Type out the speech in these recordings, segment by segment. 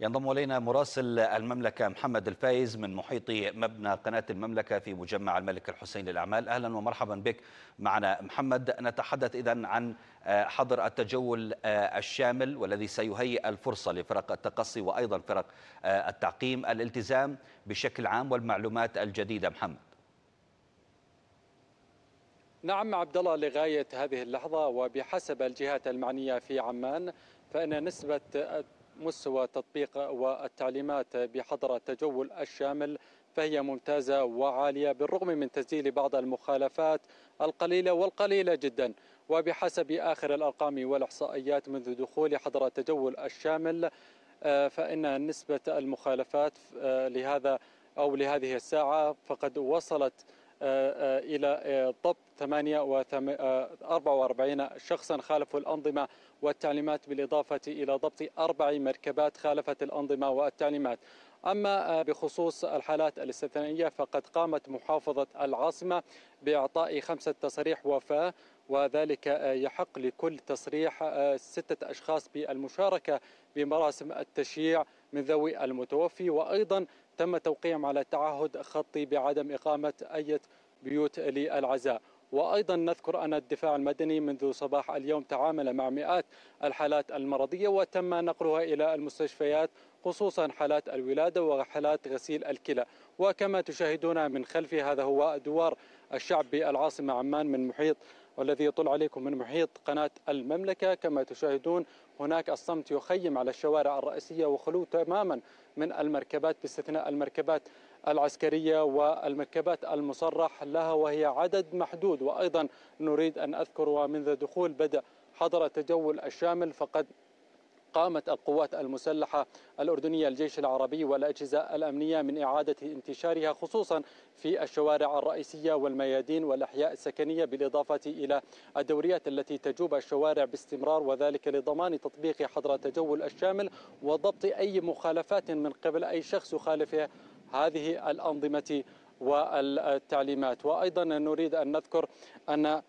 ينضم الينا مراسل المملكه محمد الفايز من محيط مبنى قناه المملكه في مجمع الملك الحسين للاعمال اهلا ومرحبا بك معنا محمد نتحدث اذا عن آه، حظر التجول آه، الشامل والذي سيهيئ الفرصه لفرق التقصي وايضا فرق آه، التعقيم الالتزام بشكل عام والمعلومات الجديده محمد نعم عبد الله لغايه هذه اللحظه وبحسب الجهات المعنيه في عمان فان نسبه مستوى تطبيق والتعليمات بحضرة التجول الشامل فهي ممتازة وعالية بالرغم من تسجيل بعض المخالفات القليلة والقليلة جدا وبحسب آخر الأرقام والإحصائيات منذ دخول حضرة التجول الشامل آه، فإن نسبة المخالفات آه، لهذا أو لهذه الساعة فقد وصلت آه، إلى ضبط 48 آه، شخصا خالفوا الأنظمة والتعليمات بالإضافة إلى ضبط أربع مركبات خالفت الأنظمة والتعليمات أما آه، بخصوص الحالات الاستثنائية فقد قامت محافظة العاصمة بإعطاء خمسة تصريح وفاة وذلك آه، يحق لكل تصريح ستة أشخاص بالمشاركة بمراسم التشييع من ذوي المتوفي وأيضا تم توقيعهم على تعهد خطي بعدم إقامة أي بيوت للعزاء وأيضا نذكر أن الدفاع المدني منذ صباح اليوم تعامل مع مئات الحالات المرضية وتم نقلها إلى المستشفيات خصوصا حالات الولادة وحالات غسيل الكلى وكما تشاهدون من خلفي هذا هو دوار الشعب بالعاصمة عمان من محيط والذي يطل عليكم من محيط قناة المملكة كما تشاهدون هناك الصمت يخيم على الشوارع الرئيسية وخلو تماما من المركبات باستثناء المركبات العسكرية والمركبات المصرح لها وهي عدد محدود وأيضا نريد أن أذكر ومنذ دخول بدء حضر التجول الشامل فقد قامت القوات المسلحة الأردنية الجيش العربي والأجهزة الأمنية من إعادة انتشارها خصوصا في الشوارع الرئيسية والميادين والأحياء السكنية بالإضافة إلى الدوريات التي تجوب الشوارع باستمرار وذلك لضمان تطبيق حظر التجول الشامل وضبط أي مخالفات من قبل أي شخص يخالف هذه الأنظمة والتعليمات وأيضا نريد أن نذكر أن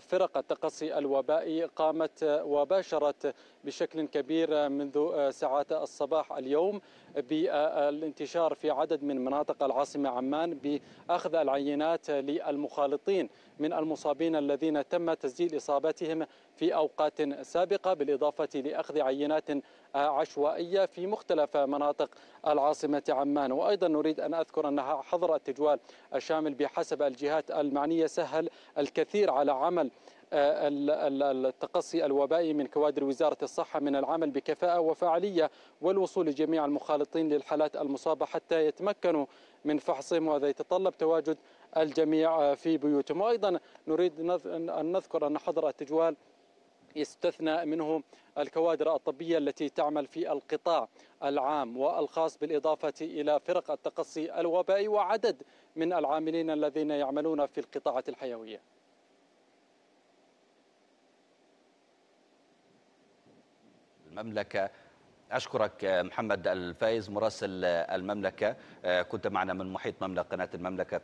فرق التقصي الوبائي قامت وباشرت بشكل كبير منذ ساعات الصباح اليوم بالانتشار في عدد من مناطق العاصمة عمان بأخذ العينات للمخالطين من المصابين الذين تم تسجيل إصابتهم في أوقات سابقة بالإضافة لأخذ عينات عشوائية في مختلف مناطق العاصمة عمان وأيضا نريد أن أذكر انها حظر التجوال الشامل بحسب الجهات المعنية سهل الكثير على عمل آه، التقصي الوبائي من كوادر وزارة الصحة من العمل بكفاءة وفعالية والوصول لجميع المخالطين للحالات المصابة حتى يتمكنوا من فحصهم وهذا يتطلب تواجد الجميع آه، في بيوتهم وأيضا نريد أن نذكر أن حظر التجوال يستثنى منه الكوادر الطبية التي تعمل في القطاع العام والخاص بالإضافة إلى فرق التقصي الوبائي وعدد من العاملين الذين يعملون في القطاعات الحيوية المملكة أشكرك محمد الفايز مراسل المملكة آه، كنت معنا من محيط مملكة قناة المملكة